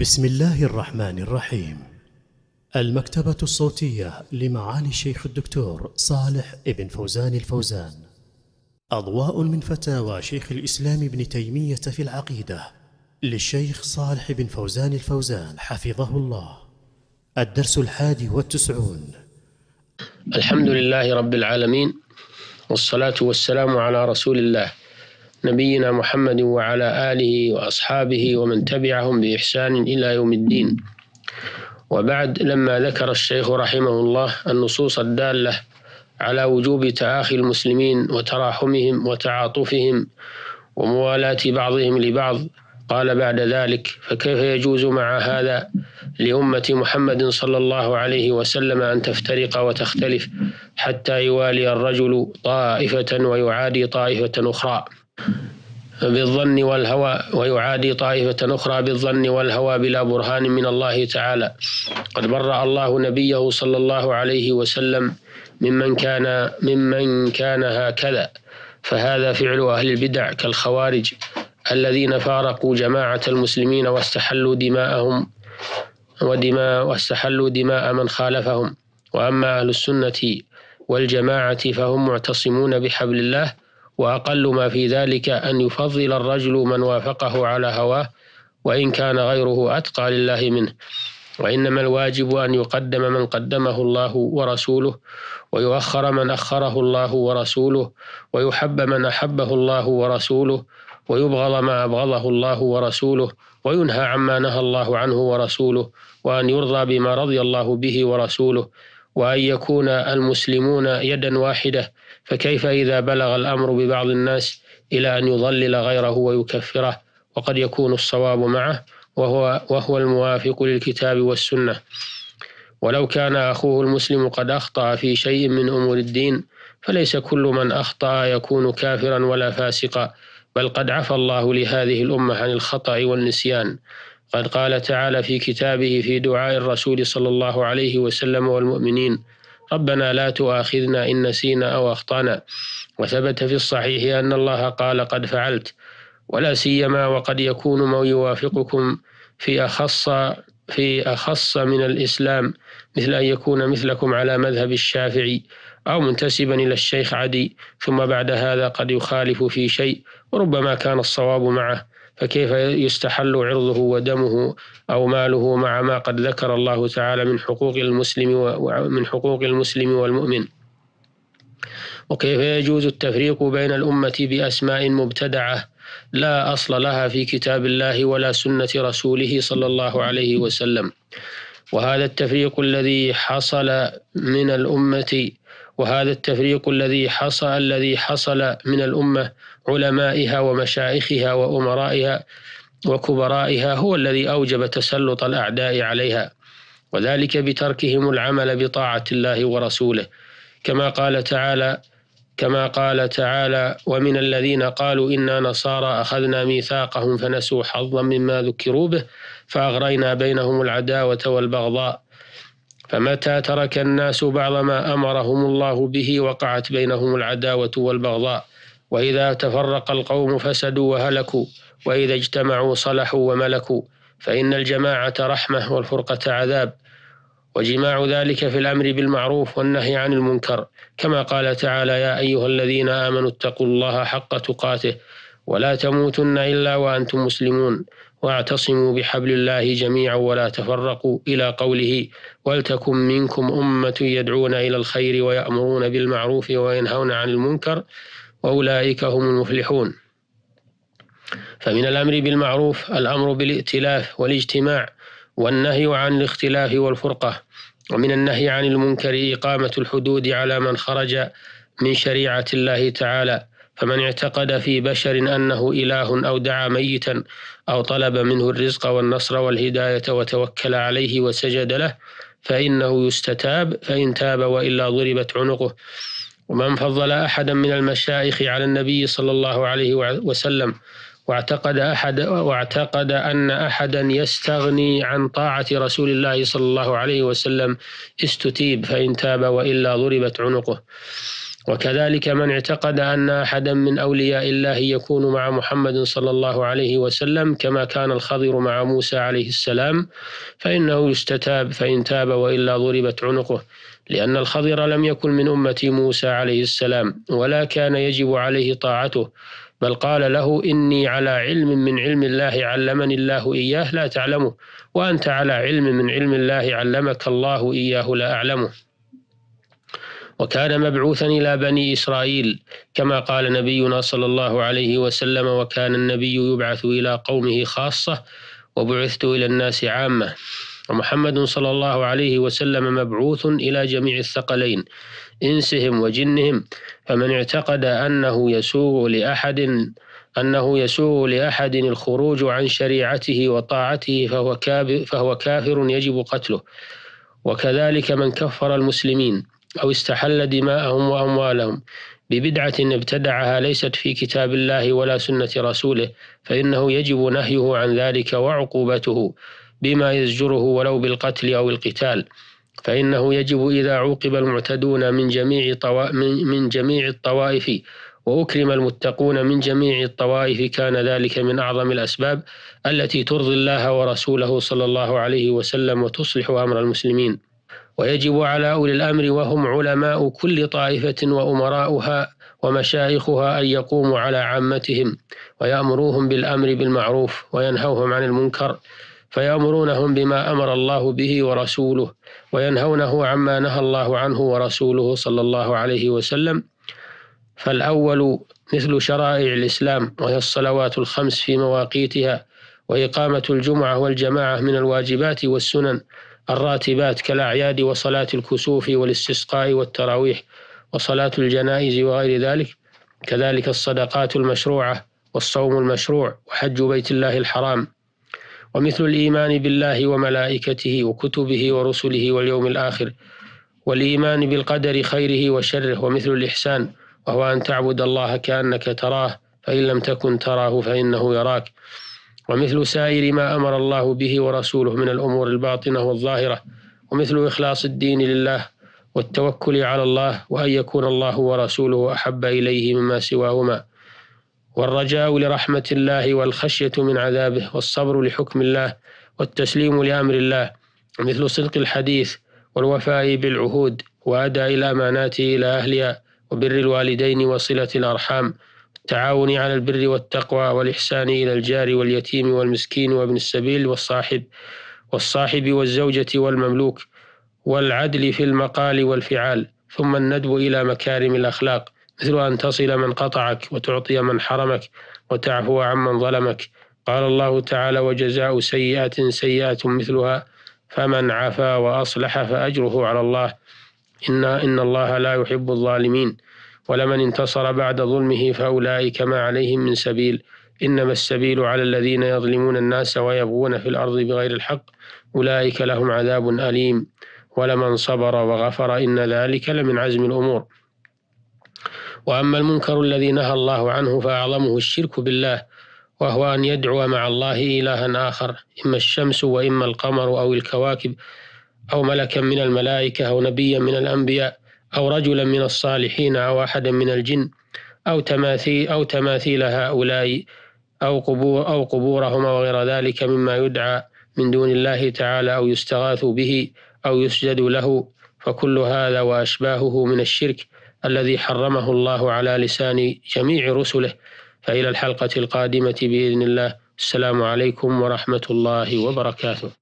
بسم الله الرحمن الرحيم المكتبة الصوتية لمعالي الشيخ الدكتور صالح ابن فوزان الفوزان أضواء من فتاوى شيخ الإسلام ابن تيمية في العقيدة للشيخ صالح بن فوزان الفوزان حفظه الله الدرس الحادي والتسعون الحمد لله رب العالمين والصلاة والسلام على رسول الله نبينا محمد وعلى آله وأصحابه ومن تبعهم بإحسان إلى يوم الدين وبعد لما ذكر الشيخ رحمه الله النصوص الدالة على وجوب تآخي المسلمين وتراحمهم وتعاطفهم وموالاة بعضهم لبعض قال بعد ذلك فكيف يجوز مع هذا لأمة محمد صلى الله عليه وسلم أن تفترق وتختلف حتى يوالي الرجل طائفة ويعادي طائفة أخرى بالظن والهوى ويعادي طائفة أخرى بالظن والهوى بلا برهان من الله تعالى قد برأ الله نبيه صلى الله عليه وسلم ممن كان ممن كان هكذا فهذا فعل أهل البدع كالخوارج الذين فارقوا جماعة المسلمين واستحلوا دماءهم ودماء واستحلوا دماء من خالفهم وأما أهل السنة والجماعة فهم معتصمون بحبل الله وأقل ما في ذلك أن يفضل الرجل من وافقه على هواه وإن كان غيره أتقى لله منه وإنما الواجب أن يقدم من قدمه الله ورسوله ويؤخر من أخره الله ورسوله ويحب من أحبه الله ورسوله ويبغض ما أبغضه الله ورسوله وينهى عما نهى الله عنه ورسوله وأن يرضى بما رضي الله به ورسوله وأن يكون المسلمون يدا واحدة فكيف إذا بلغ الأمر ببعض الناس إلى أن يضلل غيره ويكفره وقد يكون الصواب معه وهو, وهو الموافق للكتاب والسنة ولو كان أخوه المسلم قد أخطأ في شيء من أمور الدين فليس كل من أخطأ يكون كافرا ولا فاسقا بل قد عفى الله لهذه الأمة عن الخطأ والنسيان قد قال تعالى في كتابه في دعاء الرسول صلى الله عليه وسلم والمؤمنين ربنا لا تؤاخذنا إن نسينا أو أخطأنا وثبت في الصحيح أن الله قال قد فعلت ولا سيما وقد يكون ما يوافقكم في أخص في أخص من الإسلام مثل أن يكون مثلكم على مذهب الشافعي أو منتسبا إلى الشيخ عدي ثم بعد هذا قد يخالف في شيء وربما كان الصواب معه فكيف يستحل عرضه ودمه أو ماله مع ما قد ذكر الله تعالى من حقوق المسلم ومن حقوق المسلم والمؤمن وكيف يجوز التفريق بين الأمة بأسماء مبتدعة لا أصل لها في كتاب الله ولا سنة رسوله صلى الله عليه وسلم وهذا التفريق الذي حصل من الأمة وهذا التفريق الذي حصل الذي حصل من الأمة علمائها ومشايخها وأمرائها وكبرائها هو الذي أوجب تسلط الأعداء عليها وذلك بتركهم العمل بطاعة الله ورسوله كما قال تعالى كما قال تعالى ومن الذين قالوا إنا نصارى أخذنا ميثاقهم فنسوا حظا مما ذكروا به فأغرينا بينهم العداوة والبغضاء فمتى ترك الناس بعض ما امرهم الله به وقعت بينهم العداوه والبغضاء واذا تفرق القوم فسدوا وهلكوا واذا اجتمعوا صلحوا وملكوا فان الجماعه رحمه والفرقه عذاب وجماع ذلك في الامر بالمعروف والنهي عن المنكر كما قال تعالى يا ايها الذين امنوا اتقوا الله حق تقاته ولا تموتن إلا وأنتم مسلمون واعتصموا بحبل الله جميعا ولا تفرقوا إلى قوله ولتكن منكم أمة يدعون إلى الخير ويأمرون بالمعروف وينهون عن المنكر وأولئك هم المفلحون فمن الأمر بالمعروف الأمر بالائتلاف والاجتماع والنهي عن الاختلاف والفرقة ومن النهي عن المنكر إقامة الحدود على من خرج من شريعة الله تعالى فمن اعتقد في بشر أنه إله أو دعا ميتا أو طلب منه الرزق والنصر والهداية وتوكل عليه وسجد له فإنه يستتاب فإن تاب وإلا ضربت عنقه ومن فضل أحدا من المشايخ على النبي صلى الله عليه وسلم واعتقد أحد واعتقد أن أحدا يستغني عن طاعة رسول الله صلى الله عليه وسلم استتيب فإن تاب وإلا ضربت عنقه وكذلك من اعتقد أن أحدا من أولياء الله يكون مع محمد صلى الله عليه وسلم كما كان الخضر مع موسى عليه السلام فإنه يستتاب فإن تاب وإلا ضربت عنقه لأن الخضر لم يكن من أمة موسى عليه السلام ولا كان يجب عليه طاعته بل قال له إني على علم من علم الله علمني الله إياه لا تعلمه وأنت على علم من علم الله علمك الله إياه لا أعلمه وكان مبعوثا إلى بني إسرائيل كما قال نبينا صلى الله عليه وسلم وكان النبي يبعث إلى قومه خاصة وبعثت إلى الناس عامة ومحمد صلى الله عليه وسلم مبعوث إلى جميع الثقلين إنسهم وجنهم فمن اعتقد أنه يسوغ لأحد أنه يسوغ لأحد الخروج عن شريعته وطاعته فهو كافر يجب قتله وكذلك من كفر المسلمين أو استحل دماءهم وأموالهم ببدعة ابتدعها ليست في كتاب الله ولا سنة رسوله فإنه يجب نهيه عن ذلك وعقوبته بما يزجره ولو بالقتل أو القتال فإنه يجب إذا عوقب المعتدون من جميع طوا... من جميع الطوائف وأكرم المتقون من جميع الطوائف كان ذلك من أعظم الأسباب التي ترضي الله ورسوله صلى الله عليه وسلم وتصلح أمر المسلمين ويجب على أولي الأمر وهم علماء كل طائفة وأمراؤها ومشايخها أن يقوموا على عامتهم ويأمروهم بالأمر بالمعروف وينهوهم عن المنكر فيأمرونهم بما أمر الله به ورسوله وينهونه عما نهى الله عنه ورسوله صلى الله عليه وسلم فالأول مثل شرائع الإسلام وهي الصلوات الخمس في مواقيتها وإقامة الجمعة والجماعة من الواجبات والسنن الراتبات كالأعياد وصلاة الكسوف والاستسقاء والتراويح وصلاة الجنائز وغير ذلك كذلك الصدقات المشروعة والصوم المشروع وحج بيت الله الحرام ومثل الإيمان بالله وملائكته وكتبه ورسله واليوم الآخر والإيمان بالقدر خيره وشره ومثل الإحسان وهو أن تعبد الله كأنك تراه فإن لم تكن تراه فإنه يراك ومثل سائر ما أمر الله به ورسوله من الأمور الباطنة والظاهرة ومثل إخلاص الدين لله والتوكل على الله وأن يكون الله ورسوله أحب إليه مما سواهما والرجاء لرحمة الله والخشية من عذابه والصبر لحكم الله والتسليم لأمر الله مثل صدق الحديث والوفاء بالعهود وأداء الأمانات إلى أهلها وبر الوالدين وصلة الأرحام التعاون على البر والتقوى والإحسان إلى الجار واليتيم والمسكين وابن السبيل والصاحب والصاحب والزوجة والمملوك والعدل في المقال والفعال ثم الندب إلى مكارم الأخلاق مثل أن تصل من قطعك وتعطي من حرمك وتعفو عمن ظلمك قال الله تعالى وجزاء سيئة سيئة مثلها فمن عفا وأصلح فأجره على الله إن إن الله لا يحب الظالمين ولمن انتصر بعد ظلمه فأولئك ما عليهم من سبيل إنما السبيل على الذين يظلمون الناس ويبغون في الأرض بغير الحق أولئك لهم عذاب أليم ولمن صبر وغفر إن ذلك لمن عزم الأمور وأما المنكر الذي نهى الله عنه فأعظمه الشرك بالله وهو أن يدعو مع الله إلها آخر إما الشمس وإما القمر أو الكواكب أو ملكا من الملائكة أو نبيا من الأنبياء أو رجلا من الصالحين أو أحدا من الجن أو تماثيل أو تماثيل هؤلاء أو قبور أو قبورهم أو غير ذلك مما يدعى من دون الله تعالى أو يستغاث به أو يسجد له فكل هذا وأشباهه من الشرك الذي حرمه الله على لسان جميع رسله فإلى الحلقة القادمة بإذن الله السلام عليكم ورحمة الله وبركاته